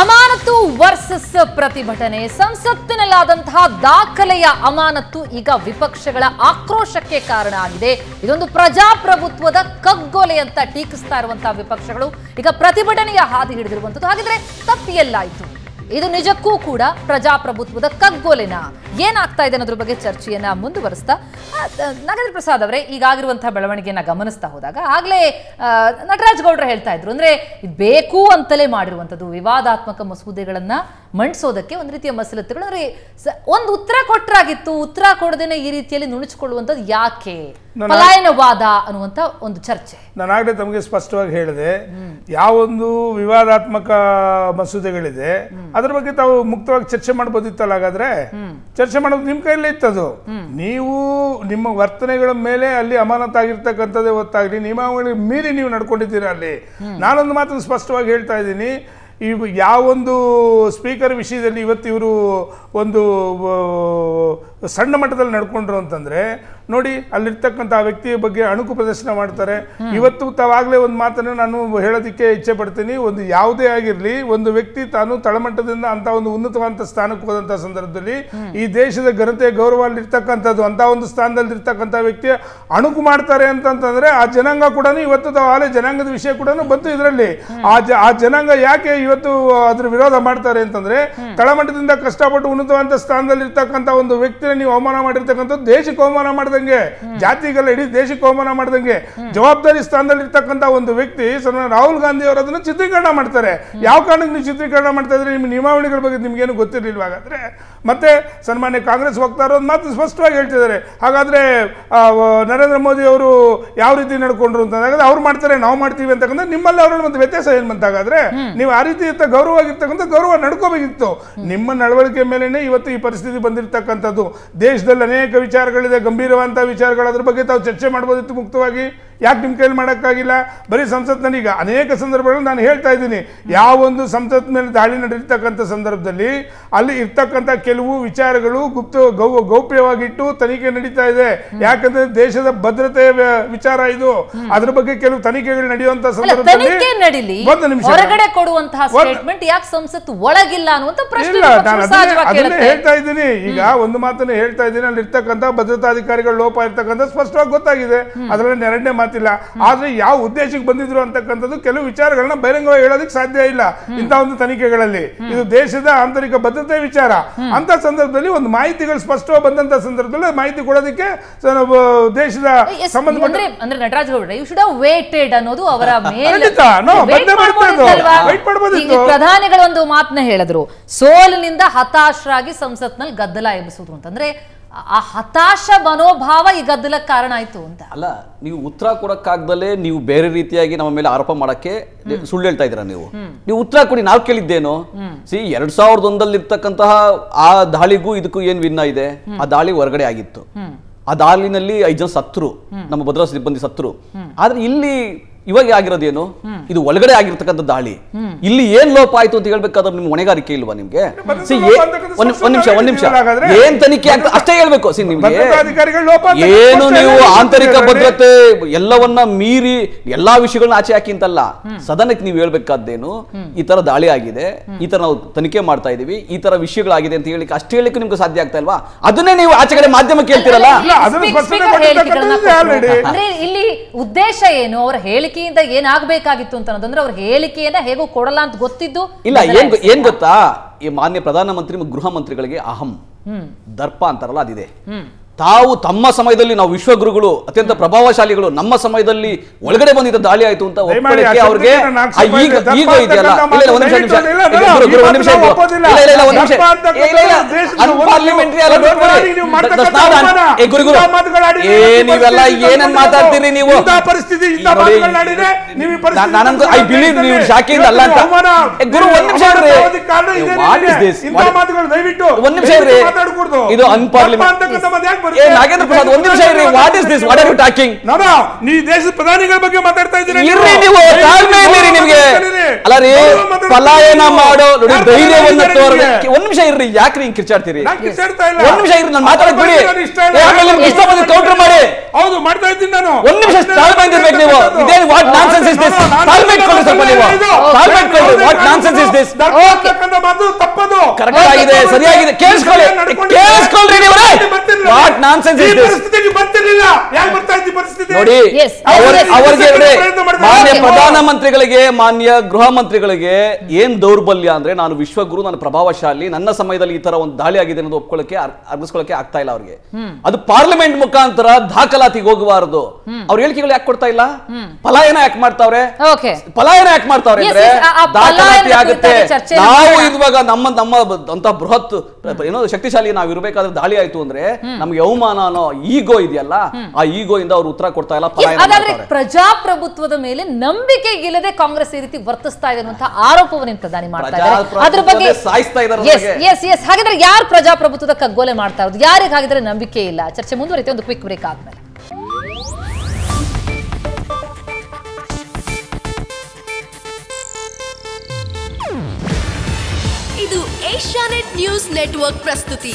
ಅಮಾನತು ವರ್ಸಸ್ ಪ್ರತಿಭಟನೆ ಸಂಸತ್ತಿನಲ್ಲಾದಂತಹ ದಾಖಲೆಯ ಅಮಾನತು ಈಗ ವಿಪಕ್ಷಗಳ ಆಕ್ರೋಶಕ್ಕೆ ಕಾರಣ ಆಗಿದೆ ಇದೊಂದು ಪ್ರಜಾಪ್ರಭುತ್ವದ ಕಗ್ಗೊಲೆ ಅಂತ ಟೀಕಿಸ್ತಾ ಇರುವಂತಹ ವಿಪಕ್ಷಗಳು ಈಗ ಪ್ರತಿಭಟನೆಯ ಹಾದಿ ಹಿಡಿದಿರುವಂಥದ್ದು ಹಾಗಿದ್ರೆ ತಪ್ಪಿಯಲ್ಲಾಯಿತು ಇದು ನಿಜಕ್ಕೂ ಕೂಡ ಪ್ರಜಾಪ್ರಭುತ್ವದ ಕಗ್ಗೋಲೆನ ಏನಾಗ್ತಾ ಇದೆ ಅನ್ನೋದ್ರ ಬಗ್ಗೆ ಚರ್ಚೆಯನ್ನ ಮುಂದುವರಿಸ್ತಾ ನಾಗೇಂದ್ರ ಪ್ರಸಾದ್ ಅವರೇ ಈಗಾಗಿರುವಂತಹ ಬೆಳವಣಿಗೆಯನ್ನ ಗಮನಿಸ್ತಾ ಹೋದಾಗ ಆಗ್ಲೇ ನಟರಾಜ್ ಗೌಡ್ರು ಹೇಳ್ತಾ ಇದ್ರು ಅಂದ್ರೆ ಬೇಕು ಅಂತಲೇ ಮಾಡಿರುವಂಥದ್ದು ವಿವಾದಾತ್ಮಕ ಮಸೂದೆಗಳನ್ನ ಮಂಡಿಸೋದಕ್ಕೆ ಒಂದು ರೀತಿಯ ಮಸಲತ್ತುಗಳು ಅಂದ್ರೆ ಒಂದು ಉತ್ತರ ಕೊಟ್ಟರಾಗಿತ್ತು ಉತ್ತರ ಕೊಡದೇನೆ ಈ ರೀತಿಯಲ್ಲಿ ನುಣುಚಿಕೊಳ್ಳುವಂಥದ್ದು ಯಾಕೆ ಪಲಾಯನವಾದ ಅನ್ನುವಂತ ಒಂದು ಚರ್ಚೆ ನಾನು ತಮಗೆ ಸ್ಪಷ್ಟವಾಗಿ ಹೇಳಿದೆ ಯಾವೊಂದು ವಿವಾದಾತ್ಮಕ ಮಸೂದೆಗಳಿದೆ ಅದ್ರ ಬಗ್ಗೆ ತಾವು ಮುಕ್ತವಾಗಿ ಚರ್ಚೆ ಮಾಡ್ಬೋದಿತ್ತಲ್ಲ ಹಾಗಾದ್ರೆ ಚರ್ಚೆ ಮಾಡೋದು ನಿಮ್ಮ ಕೈಯಲ್ಲೇ ಇತ್ತದು ನೀವು ನಿಮ್ಮ ವರ್ತನೆಗಳ ಮೇಲೆ ಅಲ್ಲಿ ಅಮಾನತಾಗಿರ್ತಕ್ಕಂಥದ್ದೇ ಗೊತ್ತಾಗಲಿ ನಿಯಮಾವಳಿ ಮೀರಿ ನೀವು ನಡ್ಕೊಂಡಿದ್ದೀರ ಅಲ್ಲಿ ನಾನೊಂದು ಮಾತ್ರ ಸ್ಪಷ್ಟವಾಗಿ ಹೇಳ್ತಾ ಇದ್ದೀನಿ ಈ ಯಾವೊಂದು ಸ್ಪೀಕರ್ ವಿಷಯದಲ್ಲಿ ಇವತ್ತು ಇವರು ಒಂದು ಸಣ್ಣ ಮಟ್ಟದಲ್ಲಿ ನಡ್ಕೊಂಡ್ರು ಅಂತಂದ್ರೆ ನೋಡಿ ಅಲ್ಲಿರ್ತಕ್ಕಂಥ ಆ ವ್ಯಕ್ತಿಯ ಬಗ್ಗೆ ಅಣುಕು ಪ್ರದರ್ಶನ ಮಾಡ್ತಾರೆ ಇವತ್ತು ತಾವಾಗಲೇ ಒಂದು ಮಾತನ್ನು ನಾನು ಹೇಳೋದಕ್ಕೆ ಇಚ್ಛೆ ಪಡ್ತೀನಿ ಒಂದು ಯಾವುದೇ ಆಗಿರಲಿ ಒಂದು ವ್ಯಕ್ತಿ ತಾನು ತಳಮಟ್ಟದಿಂದ ಅಂತ ಒಂದು ಉನ್ನತವಾದ ಸ್ಥಾನಕ್ಕೆ ಹೋದಂಥ ಸಂದರ್ಭದಲ್ಲಿ ಈ ದೇಶದ ಘನತೆ ಗೌರವ ಅಲ್ಲಿರ್ತಕ್ಕಂಥದ್ದು ಅಂತ ಒಂದು ಸ್ಥಾನದಲ್ಲಿ ಇರ್ತಕ್ಕಂಥ ವ್ಯಕ್ತಿ ಅಣುಕು ಮಾಡ್ತಾರೆ ಅಂತಂತಂದ್ರೆ ಆ ಜನಾಂಗ ಕೂಡ ಇವತ್ತು ತಾವಾಗಲೇ ಜನಾಂಗದ ವಿಷಯ ಕೂಡ ಬಂತು ಇದರಲ್ಲಿ ಆ ಜ ಆ ಜನಾಂಗ ಯಾಕೆ ಇವತ್ತು ಅದ್ರ ವಿರೋಧ ಮಾಡ್ತಾರೆ ಅಂತಂದ್ರೆ ತಳಮಟ್ಟದಿಂದ ಕಷ್ಟಪಟ್ಟು ಉನ್ನತವಾದಂತ ಸ್ಥಾನದಲ್ಲಿ ಇರ್ತಕ್ಕಂಥ ಒಂದು ವ್ಯಕ್ತಿ ಮೇಲೆ ನೀವು ಅವಮಾನ ಮಾಡಿರ್ತಕ್ಕಂಥದ್ದು ದೇಶಕ್ಕೆ ಅವಮಾನ ಮಾಡಿದಂಗೆ ಜಾತಿಗೆಲ್ಲ ಇಡೀ ದೇಶಕ್ಕೆ ಅವಮಾನ ಮಾಡ್ದಂಗೆ ಜವಾಬ್ದಾರಿ ಸ್ಥಾನದಲ್ಲಿ ಇರ್ತಕ್ಕಂಥ ಒಂದು ವ್ಯಕ್ತಿ ರಾಹುಲ್ ಗಾಂಧಿ ಅವರು ಅದನ್ನು ಚಿತ್ರೀಕರಣ ಮಾಡ್ತಾರೆ ಯಾವ ಕಾರಣಕ್ಕೆ ನೀವು ಚಿತ್ರೀಕರಣ ಮಾಡ್ತಾ ಇದ್ರೆ ನಿಮ್ಮ ನಿಯಮಾವಳಿಗಳ ಬಗ್ಗೆ ನಿಮ್ಗೇನು ಗೊತ್ತಿರಲಿಲ್ಲ ಹಾಗಾದ್ರೆ ಮತ್ತೆ ಸನ್ಮಾನ್ಯ ಕಾಂಗ್ರೆಸ್ ವಕ್ತಾರ ಒಂದು ಮಾತು ಸ್ಪಷ್ಟವಾಗಿ ಹೇಳ್ತಿದ್ದಾರೆ ಹಾಗಾದ್ರೆ ನರೇಂದ್ರ ಮೋದಿ ಅವರು ಯಾವ ರೀತಿ ನಡ್ಕೊಂಡ್ರು ಅಂತ ಅವ್ರು ಮಾಡ್ತಾರೆ ನಾವು ಮಾಡ್ತೀವಿ ಅಂತಕ್ಕಂಥ ನಿಮ್ಮಲ್ಲಿ ಅವರ ಒಂದು ವ್ಯತ್ಯಾಸ ಏನು ಬಂತಾಗಾದ್ರೆ ನೀವು ಆ ರೀತಿ ಇತ್ತ ಗೌರವ ಗೌರವ ನಡ್ಕೋಬೇಕಿತ್ತು ನಿಮ್ಮ ನಡವಳಿಕೆ ಮೇಲೆನೆ ಇವತ್ತು ಈ ಪರಿಸ್ಥಿತಿ ಬಂದಿರತಕ್ಕಂಥದ್ದು ದೇಶದಲ್ಲಿ ಅನೇಕ ವಿಚಾರಗಳಿದೆ ಗಂಭೀರವಂಥ ವಿಚಾರಗಳು ಅದ್ರ ಬಗ್ಗೆ ತಾವು ಚರ್ಚೆ ಮಾಡ್ಬೋದಿತ್ತು ಮುಕ್ತವಾಗಿ ಯಾಕೆ ನಿಮ್ಮ ಕೈಯಲ್ಲಿ ಮಾಡೋಕ್ಕಾಗಿಲ್ಲ ಬರೀ ಸಂಸತ್ನಲ್ಲಿ ಈಗ ಅನೇಕ ಸಂದರ್ಭಗಳಲ್ಲಿ ನಾನು ಹೇಳ್ತಾ ಇದ್ದೀನಿ ಯಾವೊಂದು ಸಂಸತ್ ಮೇಲೆ ದಾಳಿ ನಡೆದಿರ್ತಕ್ಕಂಥ ಸಂದರ್ಭದಲ್ಲಿ ಅಲ್ಲಿ ಇರ್ತಕ್ಕಂಥ ಕೆಲವು ವಿಚಾರಗಳು ಗುಪ್ತ ಗೌ ಗೌಪ್ಯವಾಗಿಟ್ಟು ತನಿಖೆ ನಡೀತಾ ಇದೆ ಯಾಕಂದ್ರೆ ದೇಶದ ಭದ್ರತೆ ವಿಚಾರ ಇದು ಅದ್ರ ಬಗ್ಗೆ ಕೆಲವು ತನಿಖೆಗಳು ನಡೆಯುವಂತಹ ಸಂದರ್ಭದಲ್ಲಿ ಒಂದು ನಿಮಿಷ ಹೊರಗಡೆ ಕೊಡುವಂತಹ ಸ್ಟೇಟ್ಮೆಂಟ್ ಯಾಕೆ ಸಂಸತ್ತು ಒಳಗಿಲ್ಲ ಅನ್ನುವಂತ ಪ್ರಶ್ನೆ ಅದನ್ನೇ ಹೇಳ್ತಾ ಇದ್ದೀನಿ ಈಗ ಒಂದು ಮಾತನ್ನ ಹೇಳ್ತಾ ಇದ್ದೀನಿ ಅಲ್ಲಿ ಇರ್ತಕ್ಕಂಥ ಅಧಿಕಾರಿಗಳ ಲೋಪ ಇರ್ತಕ್ಕಂಥ ಸ್ಪಷ್ಟವಾಗಿ ಗೊತ್ತಾಗಿದೆ ಅದರಲ್ಲಿ ಎರಡನೇ ಮಾತು ಗೊತ್ತಾಗ್ತಿಲ್ಲ ಆದ್ರೆ ಯಾವ ಉದ್ದೇಶಕ್ಕೆ ಬಂದಿದ್ರು ಅಂತಕ್ಕಂಥದ್ದು ಕೆಲವು ವಿಚಾರಗಳನ್ನ ಬಹಿರಂಗವಾಗಿ ಹೇಳೋದಕ್ಕೆ ಸಾಧ್ಯ ಇಲ್ಲ ಇಂತಹ ಒಂದು ತನಿಖೆಗಳಲ್ಲಿ ಇದು ದೇಶದ ಆಂತರಿಕ ಭದ್ರತೆ ವಿಚಾರ ಅಂತ ಸಂದರ್ಭದಲ್ಲಿ ಒಂದು ಮಾಹಿತಿಗಳು ಸ್ಪಷ್ಟವಾಗಿ ಬಂದಂತ ಸಂದರ್ಭದಲ್ಲಿ ಮಾಹಿತಿ ಕೊಡೋದಕ್ಕೆ ದೇಶದ ಸಂಬಂಧ ನಟರಾಜ್ ಯು ಅನ್ನೋದು ಅವರ ಪ್ರಧಾನಿಗಳ ಒಂದು ಮಾತನ್ನ ಹೇಳಿದ್ರು ಸೋಲಿನಿಂದ ಹತಾಶರಾಗಿ ಸಂಸತ್ನಲ್ಲಿ ಗದ್ದಲ ಎಬ್ಬಿಸುವುದು ಅಂತಂದ್ರೆ ಆ ಹತಾಶ ಮನೋಭಾವ ಈ ಗದ್ದಲಕ್ಕೆ ಕಾರಣ ಆಯ್ತು ಅಂತ ಅಲ್ಲ ನೀವು ಉತ್ತರ ಕೊಡಕ್ಕಾಗ್ದಲೇ ನೀವು ಬೇರೆ ರೀತಿಯಾಗಿ ನಮ್ಮ ಮೇಲೆ ಆರೋಪ ಮಾಡಕ್ಕೆ ಸುಳ್ಳು ಹೇಳ್ತಾ ಇದ್ದೀರಾ ನೀವು ನೀವು ಉತ್ತರ ಕೊಡಿ ನಾವು ಕೇಳಿದ್ದೇನು ಸಿ ಎರಡ್ ಸಾವಿರದ ಒಂದಲ್ಲಿ ಇರ್ತಕ್ಕಂತಹ ಆ ದಾಳಿಗೂ ಇದಕ್ಕೂ ಏನ್ ಭಿನ್ನ ಇದೆ ಆ ದಾಳಿ ಹೊರಗಡೆ ಆಗಿತ್ತು ಆ ದಾಳಿನಲ್ಲಿ ಐದು ಜನ ಸತ್ರು ನಮ್ಮ ಭದ್ರಾ ಸಿಬ್ಬಂದಿ ಸತ್ರು ಆದ್ರೆ ಇಲ್ಲಿ ಇವಾಗ ಆಗಿರೋದೇನು ಇದು ಒಳಗಡೆ ಆಗಿರ್ತಕ್ಕಂಥ ದಾಳಿ ಇಲ್ಲಿ ಏನ್ ಲೋಪ ಆಯ್ತು ಅಂತ ಹೇಳ್ಬೇಕಾದ್ರೆ ನಿಮ್ಗೆ ಹೊಣೆಗಾರಿಕೆ ಇಲ್ವಾ ನಿಮ್ಗೆ ಒಂದ್ ನಿಮಿಷ ಒಂದ್ ನಿಮಿಷ ಏನ್ ತನಿಖೆ ಅಷ್ಟೇ ಹೇಳ್ಬೇಕು ಸಿ ನಿಮ್ಗೆ ಏನು ನೀವು ಆಂತರಿಕ ಭದ್ರತೆ ಎಲ್ಲವನ್ನ ಮೀರಿ ಎಲ್ಲಾ ವಿಷಯಗಳನ್ನ ಆಚೆ ಹಾಕಿ ಅಂತಲ್ಲ ಸದನಕ್ಕೆ ನೀವು ಹೇಳ್ಬೇಕಾದ್ದೇನು ಈ ತರ ದಾಳಿ ಆಗಿದೆ ಈ ತರ ನಾವು ತನಿಖೆ ಮಾಡ್ತಾ ಇದೀವಿ ಈ ತರ ವಿಷಯಗಳಾಗಿದೆ ಅಂತ ಹೇಳಿ ಅಷ್ಟೇ ಹೇಳಿಕ್ಕೆ ನಿಮ್ಗೆ ಸಾಧ್ಯ ಆಗ್ತಾ ಇಲ್ವಾ ಅದನ್ನೇ ನೀವು ಆಚೆ ಕಡೆ ಮಾಧ್ಯಮ ಹೇಳ್ತಿರಲ್ಲ ಇಲ್ಲಿ ಉದ್ದೇಶ ಏನು ಅವರ ಹೇಳಿಕೆ ಹೇಳಿಕೆಯಿಂದ ಏನಾಗಬೇಕಾಗಿತ್ತು ಅಂತ ಅನ್ನೋದಂದ್ರೆ ಅವ್ರ ಹೇಳಿಕೆಯನ್ನ ಹೇಗೂ ಕೊಡಲ್ಲ ಅಂತ ಗೊತ್ತಿದ್ದು ಇಲ್ಲ ಏನ್ ಏನ್ ಗೊತ್ತಾ ಈ ಮಾನ್ಯ ಪ್ರಧಾನಮಂತ್ರಿ ಗೃಹ ಮಂತ್ರಿಗಳಿಗೆ ಅಹಂ ದರ್ಪ ಅಂತಾರಲ್ಲ ಅದಿದೆ ತಾವು ತಮ್ಮ ಸಮಯದಲ್ಲಿ ನಾವು ವಿಶ್ವಗುರುಗಳು ಅತ್ಯಂತ ಪ್ರಭಾವಶಾಲಿಗಳು ನಮ್ಮ ಸಮಯದಲ್ಲಿ ಒಳಗಡೆ ಬಂದಿದ್ದ ದಾಳಿ ಆಯ್ತು ಅಂತ ಒಪ್ಪಿಕೊಳ್ಳಕ್ಕೆ ಅವ್ರಿಗೆ ಈಗ ಇದೆಯಲ್ಲ ಒಂದ್ ನಿಮಿಷ ಒಂದ್ ನಿಮಿಷ ನೀವೆಲ್ಲ ಏನನ್ ಮಾತಾಡ್ತೀರಿ ನೀವು ಪರಿಸ್ಥಿತಿ ಐ ಬಿಲೀವ್ ನೀವು ಶಾಖೆಯಿಂದ ಅಲ್ಲ ಅಂತ ಗುರು ಒಂದ್ ನಿಮಿಷ ಇರ್ರಿ ಒಂದ್ ನಿಮಿಷ ಇರ್ರಿ ಇದು ಅನ್ಪಾರ್ಲಿಮೆಂಟ್ ಏ ನಾಗೇಂದ್ರ ಪ್ರಸಾದ್ ಒಂದು ನಿಮಿಷ ಇರಿ what is this what are you talking no ನೀ ದೇಶದ ಪ್ರಧಾನಿಗಳ ಬಗ್ಗೆ ಮಾತಾಡ್ತಾ ಇದ್ದೀರಿ ಇರ್ರಿ ನೀವು ತಾಳ್ಮೆ ಇದ್ದೀರಿ ನಿಮಗೆ ಅಲ್ಲ ರೀ ಪಲಾಯನ ಮಾಡೋ ನೋಡಿ ಧೈರ್ಯವನ್ನ ತೋರದೆ ಒಂದು ನಿಮಿಷ ಇರ್ರಿ ಯಾಕೆ ನೀವು ಕಿರ್ಚಾಡ್ತೀರಿ ಒಂದು ನಿಮಿಷ ಇರ್ರಿ ನಾನು ಮಾತಾಡಕ್ ಬಿಡಿ ಯಾಕೆ ನಿಮಗೆ ಇಷ್ಟ ಬಂದ್ರೆ ಕೌಂಟರ್ ಮಾಡಿ ಹೌದು ಮಾಡ್ತಾ ಇದ್ದೀನಿ ನಾನು ಒಂದು ನಿಮಿಷ ತಾಳ್ಮೆ ಇರ್ಬೇಕು ನೀವು ಇದೇ ವಾಟ್ ನಾನ್ಸೆನ್ಸ್ ಇಸ್ ದಿಸ್ ತಾಳ್ಮೆ ಕೊಡಿ ಸ್ವಲ್ಪ ನೀವು ತಾಳ್ಮೆ ಕೊಡಿ ವಾಟ್ ನಾನ್ಸೆನ್ಸ್ ಇಸ್ ದಿಸ್ ಮಾತು ತಪ್ಪದು ಕರೆಕ್ಟ್ ಆಗಿದೆ ಸರಿಯಾಗಿದೆ ಕೇಳಿಸ್ಕೊಳ್ಳಿ ಕೇಳಿಸ್ಕೊಳ್ಳ್ರಿ ನೀವು ವಾಟ್ ವಾಟ್ ನಾನ್ ಸೆನ್ಸ್ ಈ ಪರಿಸ್ಥಿತಿ ನೀವು ಬರ್ತಿರ್ಲಿಲ್ಲ ಯಾಕೆ ಬರ್ತಾ ಇದ್ದೀವಿ ಪರಿಸ್ಥಿತಿ ನೋಡಿ ಅವರಿಗೆ ಮಾನ್ಯ ಪ್ರಧಾನ ಮಂತ್ರಿಗಳಿಗೆ ಮಾನ್ಯ ಗೃಹ ಮಂತ್ರಿಗಳಿಗೆ ಏನ್ ದೌರ್ಬಲ್ಯ ಅಂದ್ರೆ ನಾನು ವಿಶ್ವಗುರು ನಾನು ಪ್ರಭಾವಶಾಲಿ ನನ್ನ ಸಮಯದಲ್ಲಿ ಈ ತರ ಒಂದು ದಾಳಿ ಆಗಿದೆ ಅನ್ನೋದು ಒಪ್ಕೊಳ್ಳಕ್ಕೆ ಅರ್ಗಿಸ್ಕೊಳ್ಳಕ್ಕೆ ಆಗ್ತಾ ಇಲ್ಲ ಅವರಿಗೆ ಅದು ಪಾರ್ಲಿಮೆಂಟ್ ಮುಖಾಂತರ ದಾಖಲಾತಿಗೆ ಹೋಗಬಾರದು ಅವ್ರ ಹೇಳಿಕೆಗಳು ಯಾಕೆ ಕೊಡ್ತಾ ಇಲ್ಲ ಪಲಾಯನ ಯಾಕೆ ಮಾಡ್ತಾವ್ರೆ ಪಲಾಯನ ಯಾಕೆ ಮಾಡ್ತಾವ್ರೆ ಅಂದ್ರೆ ದಾಖಲಾತಿ ಆಗುತ್ತೆ ನಾವು ಇರುವಾಗ ನಮ್ಮ ನಮ್ಮ ಅಂತ ಬೃಹತ್ ಏನೋ ಶಕ್ತಿಶಾಲಿ ನಾವು ಇರಬೇಕಾದ್ರೆ ದಾಳಿ ಆಯ್ತು ಅಂದ್ರೆ ನಮ್ಗೆ ಯೌಮಾನ ಅನ್ನೋ ಈಗೋ ಇದೆಯಲ್ಲ ಆ ಈಗೋ ಇಂದ ಅವ್ರು ಉತ್ತರ ಕೊಡ್ತಾ ಇಲ್ಲ ಪ್ರಜಾಪ್ರಭುತ್ವದ ಮೇಲೆ ನಂಬಿಕೆ ಇಲ್ಲದೆ ಕಾಂಗ್ರೆಸ್ ಈ ರೀತಿ ವರ್ತಿಸ್ತಾ ಇದೆ ಅಂತ ಆರೋಪವನ್ನು ಪ್ರಧಾನಿ ಮಾಡ್ತಾ ಇದ್ದಾರೆ ಅದ್ರ ಬಗ್ಗೆ ಸಾಯಿಸ್ತಾ ಯಾರು ಪ್ರಜಾಪ್ರಭುತ್ವದ ಕಗ್ಗೋಲೆ ಮಾಡ್ತಾ ಇರೋದು ಯಾರಿಗೆ ನಂಬಿಕೆ ಇಲ್ಲ ಚರ್ಚೆ ಮುಂದುವರಿತೆ ಒಂದು ಕ್ವಿಕ್ ಬ್ರೇಕ್ ಆದ್ಮೇಲೆ ಇದು ಏಷ್ಯಾನೆಟ್ ನ್ಯೂಸ್ ನೆಟ್ವರ್ಕ್ ಪ್ರಸ್ತುತಿ